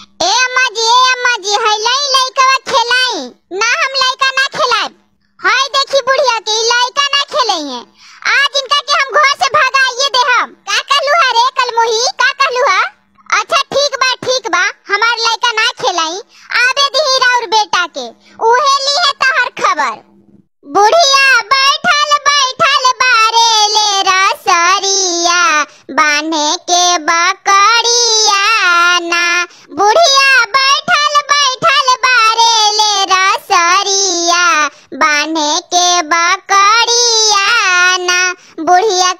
ए अम्मा जी ए अम्मा जी लई लइकवा खेलाई ना हम लइका ना खेलाब हाय देखी बुढ़िया के लइका ना खेलई है आज इनका के हम घर से भगाइए दे हम का कहलु हा रे कल मोही का कहलु हा अच्छा ठीक बा ठीक बा हमार लइका ना खेलाई आबे दिही और बेटा के ओहे ली है तहर खबर बुढ़िया बैठल बैठल बारे ले रसरिया बांधे के बाका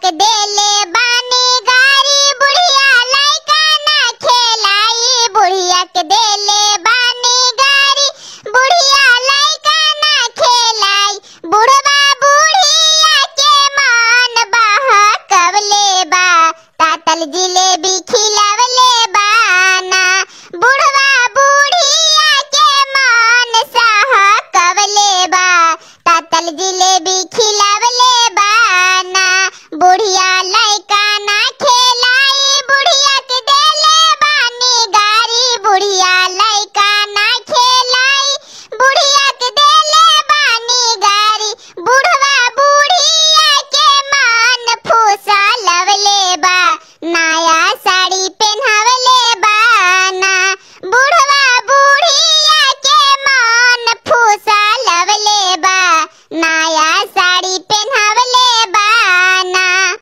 के बानी गारी बुढ़िया लइका ना खेलाई बुढ़िया के बेले बानी गारी बुढ़िया लइका ना खेलाई बुढ़वा बुढ़िया के मान बाहा कवले बा तातल जिलेबी खिलवले बाना बुढ़वा बुढ़िया के मान साहा कवले बा तातल जिलेबी